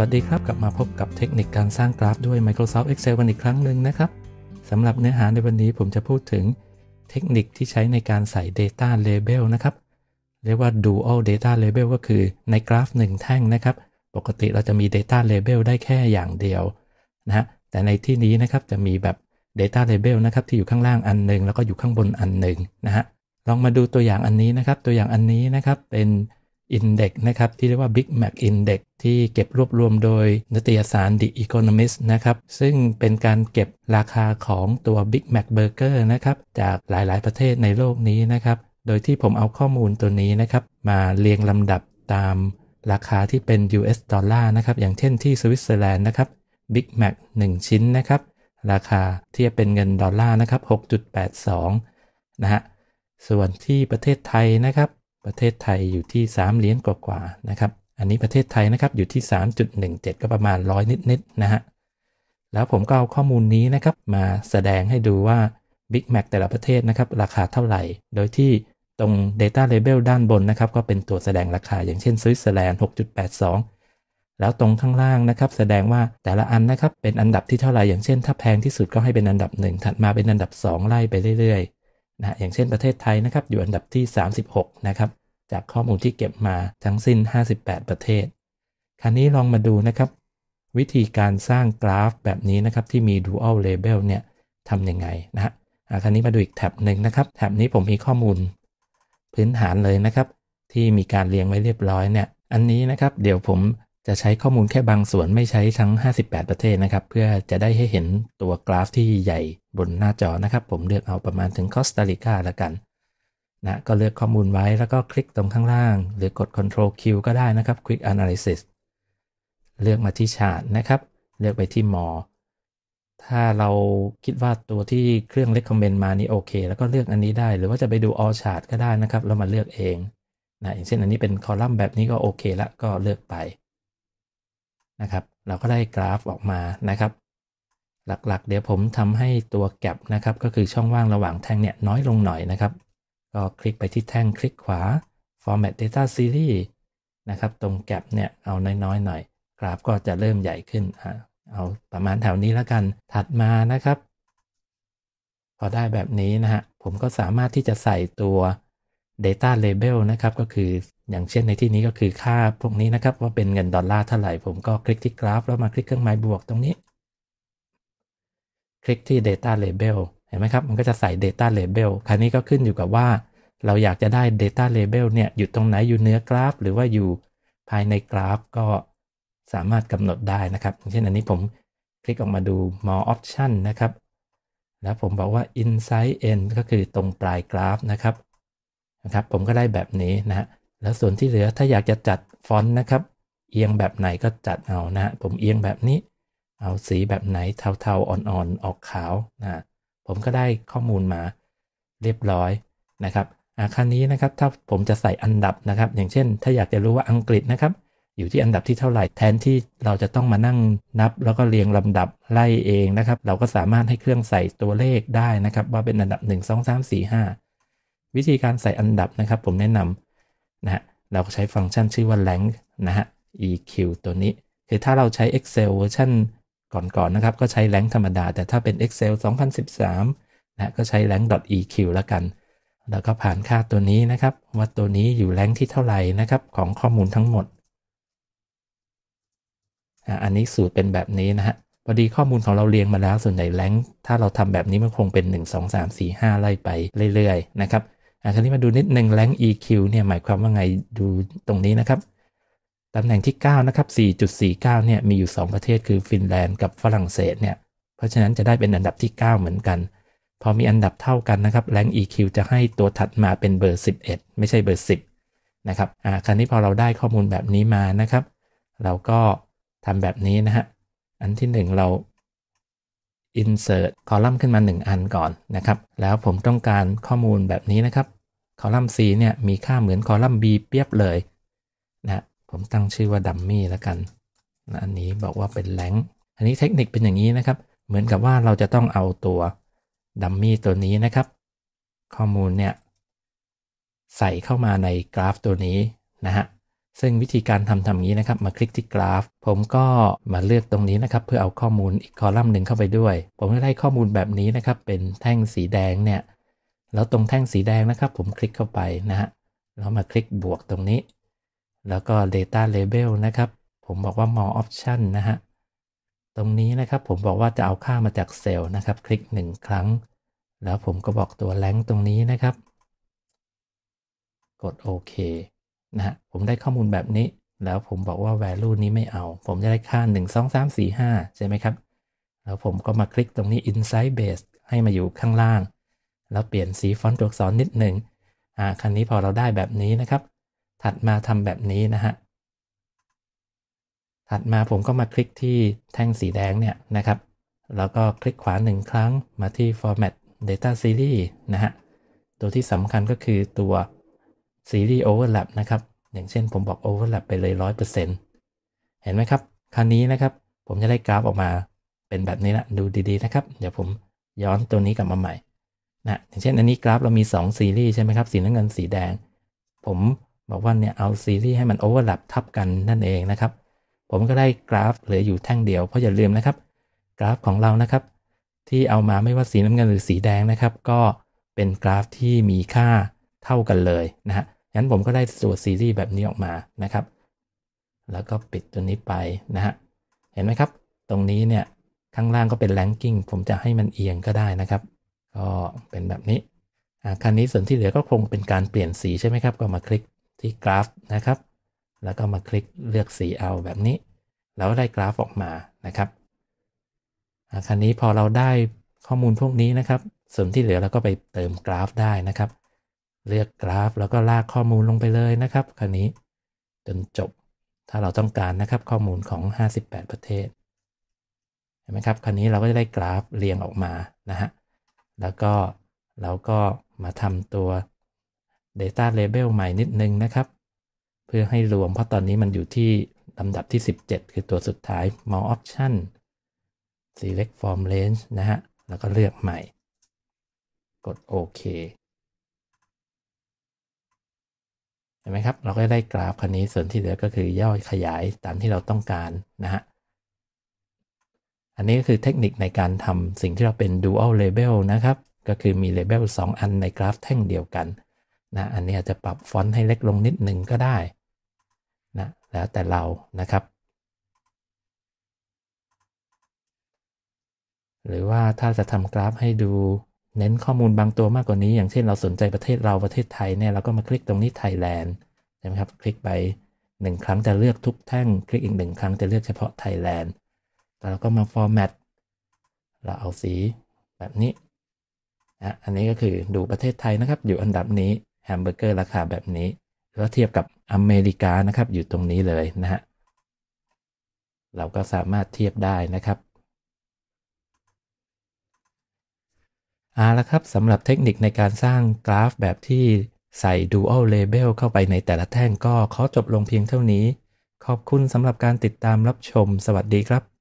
วัสดีครับกลับ มาพบกับเทคนิคการสร้างกราฟด้วย Microsoft Excel วันอีกครั้งหนึ่งนะครับ สำหรับเนื้อหาในวันนี้ผมจะพูดถึงเทคนิคที่ใช้ในการใส่ Data Label นะครับ เรียกว่า Dual Data Label ก็คือในกราฟ1แท่งนะครับ ปกติเราจะมี Data Label ได้แค่อย่างเดียวนะฮะแต่ในที่นี้นะครับจะมีแบบ Data Label นะครับที่อยู่ข้างล่างอันหนึ่งแล้วก็อยู่ข้างบนอันหนึ่งนะฮะลองมาดูตัวอย่างอันนี้นะครับตัวอย่างอันนี้นะครับเป็น Index นะครับที่เรียกว่า Big Mac Index ที่เก็บรวบรวมโดยนิตยสาร The Economist นะครับซึ่งเป็นการเก็บราคาของตัว Big Mac Burger นะครับจากหลายๆ ประเทศในโลกนี้นะครับ โดยที่ผมเอาข้อมูลตัวนี้นะครับ มาเรียงลำดับตามราคาที่เป็น US ดอลลาร์นะครับอย่างเช่นที่สวิตเซอร์แลนด์นะครับ Big Mac 1 ชิ้นนะครับ ราคาเทียบเป็นเงินดอลลาร์นะครับ6.82นะฮะส่วนที่ประเทศไทยนะครับประเทศไทยอยู่ที่ 3 เหรียญกว่าๆนะครับ อันนี้ประเทศไทยนะครับอยู่ที่ 3.17 ก็ประมาณร้อยนิดๆนะฮะ แล้วผมก็เอาข้อมูลนี้นะครับมาแสดงให้ดูว่า Big Mac แต่ละประเทศนะครับราคาเท่าไหร่ โดยที่ตรง Data Label ด้านบนนะครับก็เป็นตัวแสดงราคาอย่างเช่นสวิตเซอร์แลนด์6.82 แล้วตรงข้างล่างนะครับแสดงว่าแต่ละอันนะครับเป็นอันดับที่เท่าไหร่ อย่างเช่นถ้าแพงที่สุดก็ให้เป็นอันดับ1ถัดมาเป็นอันดับ 2ไล่ไปเรื่อยนะอย่างเช่นประเทศไทยนะครับอยู่อันดับที่ 36 นะครับ จากข้อมูลที่เก็บมาทั้งสิ้น 58 ประเทศ คราวนี้ลองมาดูนะครับ วิธีการสร้างกราฟแบบนี้นะครับที่มี dual label เนี่ยทำยังไงนะฮะคราวนี้มาดูอีกแท็บหนึ่งนะครับแท็บนี้ผมมีข้อมูลพื้นฐานเลยนะครับที่มีการเรียงไว้เรียบร้อยเนี่ย อันนี้นะครับเดี๋ยวผมจะใช้ข้อมูลแค่บางส่วนไม่ใช้ทั้ง 58 ประเทศนะครับ เพื่อจะได้ให้เห็นตัวกราฟที่ใหญ่บนหน้าจอนะครับ ผมเลือกเอาประมาณถึงคอสตาริกาละกันนะก็เลือกข้อมูลไว้แล้วก็คลิกตรงข้างล่าง หรือกด Ctrl Q ก็ได้นะครับ Quick Analysis เลือกมาที่ชาร์ตนะครับ เลือกไปที่มอถ้าเราคิดว่าตัวที่เครื่อง recommend มานี่โอเคแล้วก็เลือกอันนี้ได้ หรือว่าจะไปดู all chart ก็ได้นะครับแล้วมาเลือกเองนะอย่างเช่นอันนี้เป็นคอลัมน์แบบนี้ก็โอเคละก็เลือกไปนะครับเราก็ได้กราฟออกมานะครับ หลักๆเดี๋ยวผมทำให้ตัวแกลบนะครับ ก็คือช่องว่างระหว่างแท่งเนี่ยน้อยลงหน่อยนะครับ ก็คลิกไปที่แท่งคลิกขวา format data series นะครับ ตรงแกลบเนี่ยเอาน้อยๆหน่อย กราฟก็จะเริ่มใหญ่ขึ้น เอาประมาณแถวนี้แล้วกันถัดมานะครับ พอได้แบบนี้นะฮะผมก็สามารถที่จะใส่ตัว Data Label นะครับก็คืออย่างเช่นในที่นี้ก็คือค่าพวกนี้นะครับ ว่าเป็นเงินดอลลาร์เท่าไหร่ผมก็คลิกที่กราฟแล้วมาคลิกเครื่องหมายบวกตรงนี้ คลิกที่ Data Label เห็นไหมครับมันก็จะใส่ Data Label คราวนี้ก็ขึ้นอยู่กับว่าเราอยากจะได้ Data Label เนี่ยอยู่ตรงไหนอยู่เนื้อกราฟ หรือว่าอยู่ภายในกราฟก็สามารถกำหนดได้นะครับเช่นอันนี้ผมคลิกออกมาดู more option นะครับ แล้วผมบอกว่า insight end ก็คือตรงปลายกราฟนะครับ นะครับ ผมก็ได้แบบนี้นะฮะแล้วส่วนที่เหลือถ้าอยากจะจัดฟอนต์นะครับเอียงแบบไหนก็จัดเอานะ ผมเอียงแบบนี้ เอาสีแบบไหนเทาๆอ่อนๆ ออกขาวนะผมก็ได้ข้อมูลมาเรียบร้อยนะครับอาคารนี้นะครับถ้าผมจะใส่อันดับนะครับ อย่างเช่นถ้าอยากจะรู้ว่าอังกฤษนะครับ อยู่ที่อันดับที่เท่าไหร่แทนที่เราจะต้องมานั่งนับ แล้วก็เรียงลำดับไล่เองนะครับ เราก็สามารถให้เครื่องใส่ตัวเลขได้นะครับ ว่าเป็นอันดับ 1 2 3 4 5 วิธีการใส่อันดับนะครับ ผมแนะนำนะฮะเราก็ใช้ฟังก์ชันชื่อว่า length นะฮะ eq ตัวนี้ คือถ้าเราใช้ excel เวอร์ชันก่อนๆนนะครับ ก็ใช้ length ธรรมดา แต่ถ้าเป็น excel 2013นะก็ใช้ length eq แล้วกัน แล้วก็ผ่านค่าตัวนี้นะครับ ว่าตัวนี้อยู่แรงที่เท่าไหร่นะครับ ของข้อมูลทั้งหมด อันนี้สูตรเป็นแบบนี้นะฮะ พอดีข้อมูลของเราเรียงมาแล้ว ส่วนใหญ่แรงถ้าเราทำแบบนี้มันคงเป็น 1 2 3 4 5 ไล่ไปเรื่อยๆ นะครับอ่นคราวนี้มาดูนิดหนึ่งแรง EQ เนี่ยหมายความว่าไงดูตรงนี้นะครับตำแหน่งที่9นะครับ 4.49 เนี่ยมีอยู่ 2 ประเทศคือฟินแลนด์กับฝรั่งเศสเนี่ย เพราะฉะนั้นจะได้เป็นอันดับที่ 9 เหมือนกัน พอมีอันดับเท่ากันนะครับแรง EQ จะให้ตัวถัดมาเป็นเบอร์ 11 ไม่ใช่เบอร์ 10นะครับอ่าคราวนี้พอเราได้ข้อมูลแบบนี้มานะครับ เราก็ทำแบบนี้นะฮะอันที่ 1 เรา insert คอลัมน์ขึ้นมา 1 อันก่อนนะครับ แล้วผมต้องการข้อมูลแบบนี้นะครับคอลัมน์ C เนี่ยมีค่าเหมือนคอลัมน์ B เปียบเลยนะผมตั้งชื่อว่า dummy แล้วกันนะอันนี้บอกว่าเป็นแหลงอันนี้เทคนิคเป็นอย่างนี้นะครับ เหมือนกับว่าเราจะต้องเอาตัวดัมมี่ตัวนี้นะครับ ข้อมูลเนี่ยใส่เข้ามาในกราฟตัวนี้นะฮะซึ่งวิธีการทำทำนี้นะครับมาคลิกที่กราฟ ผมก็มาเลือกตรงนี้นะครับ เพื่อเอาข้อมูลอีกคอลัมน์หนึ่งเข้าไปด้วย ผมก็ได้ข้อมูลแบบนี้นะครับเป็นแท่งสีแดงเนี่ย แล้วตรงแท่งสีแดงนะครับ ผมคลิกเข้าไปนะฮะแล้วมาคลิกบวกตรงนี้ แล้วก็ Data Label นะครับผมบอกว่า More Option นะฮะตรงนี้นะครับผมบอกว่าจะเอาค่ามาจากเซลล์นะครับ คลิก 1 ครั้ง แล้วผมก็บอกตัวแรงตรงนี้นะครับ กดโอเคนะผมได้ข้อมูลแบบนี้แล้วผมบอกว่า value นี้ไม่เอา ผมจะได้ค่า1 2 3 4 5ใช่ไหมครับแล้วผมก็มาคลิกตรงนี้ insight base ให้มาอยู่ข้างล่างแล้วเปลี่ยนสีฟอนต์ตัวอักษรนิดหนึ่งอ่าคันนี้พอเราได้แบบนี้นะครับ ถัดมาทำแบบนี้นะฮะถัดมาผมก็มาคลิกที่แท่งสีแดงเนี่ยนะครับแล้วก็คลิกขวาหนึ่งครั้งมาที่ format data series นะฮะตัวที่สำคัญก็คือตัวซีรีส์โอเวอร์แลปนะครับ อย่างเช่นผมบอกโอเวอร์แลปไปเลยร้อยเปอร์์เเซ็นตห็นไหมครับ คราวนี้นะครับ ผมจะได้กราฟออกมาเป็นแบบนี้ละดูดีๆนะครับ เดี๋ยวผมย้อนตัวนี้กลับมาใหม่ นะ อย่างเช่นอันนี้กราฟเรามี2ซีรีส์ใช่ไหมครับ สีน้ำเงินสีแดง ผมบอกว่าเนี่ยเอาซีรีส์ให้มันโอเวอร์แลปทับกันนั่นเองนะครับ ผมก็ได้กราฟเหลืออยู่แท่งเดียว เพราะอย่าลืมนะครับ กราฟของเรานะครับ ที่เอามาไม่ว่าสีน้ำเงินหรือสีแดงนะครับ ก็เป็นกราฟที่มีค่าเท่ากันเลยนะฮะงั้นผมก็ได้ตัวซีรีส์แบบนี้ออกมานะครับ แล้วก็ปิดตัวนี้ไปนะฮะ เห็นไหมครับ ตรงนี้เนี่ยข้างล่างก็เป็นแลนกิ้ง ผมจะให้มันเอียงก็ได้นะครับ ก็เป็นแบบนี้คันนี้ส่วนที่เหลือก็คงเป็นการเปลี่ยนสีใช่ไหมครับ ก็มาคลิกที่กราฟนะครับ แล้วก็มาคลิกเลือกสีเอาแบบนี้ แล้วได้กราฟออกมานะครับคันนี้พอเราได้ข้อมูลพวกนี้นะครับ ส่วนที่เหลือเราก็ไปเติมกราฟได้นะครับเลือกกราฟแล้วก็ลากข้อมูลลงไปเลยนะครับ คราวนี้จนจบถ้าเราต้องการนะครับข้อมูลของ 58 ประเทศ เห็นไหมครับคราวนี้เราก็จะได้กราฟเรียงออกมานะฮะ แล้วก็เราก็มาทำตัว Data Label ใหม่นิดนึงนะครับ เพื่อให้รวมเพราะตอนนี้มันอยู่ที่ลำดับที่ 17 คือตัวสุดท้าย More Option Select Form Range นะฮะ แล้วก็เลือกใหม่ กดโอเคห็นไหมครับ เราก็ได้กราฟคันนี้ส่วนที่เหลือก็คือย่อยขยาย ตามที่เราต้องการนะฮะ อันนี้ก็คือเทคนิคในการทำสิ่งที่เราเป็น dual label นะครับ ก็คือมี label 2 อันในกราฟแท่งเดียวกันนะ อันนี้อาจจะปรับฟอนต์ให้เล็กลงนิดนึงก็ได้นะ แล้วแต่เรานะครับ หรือว่าถ้าจะทำกราฟให้ดูเน้นข้อมูลบางตัวมากกว่านี้ อย่างเช่นเราสนใจประเทศเราประเทศไทยเนี่ยเราก็มาคลิกตรงนี้ไทยแลนด์ใช่ไหมครับ คลิกไปหนึ่งครั้งจะเลือกทุกแท่งคลิกอีกหนึ่งครั้งจะเลือกเฉพาะไทยแลนด์แล้วเราก็มาฟอร์แมตเราเอาสีแบบนี้นะอันนี้ก็คือดูประเทศไทยนะครับ อยู่อันดับนี้แฮมเบอร์เกอร์ราคาแบบนี้แล้วเทียบกับอเมริกานะครับ อยู่ตรงนี้เลยนะฮะเราก็สามารถเทียบได้นะครับเอาละครับสำหรับเทคนิคในการสร้างกราฟแบบที่ใส่ Dual Label เข้าไปในแต่ละแท่งก็ ขอจบลงเพียงเท่านี้ ขอบคุณสำหรับการติดตามรับชมสวัสดีครับ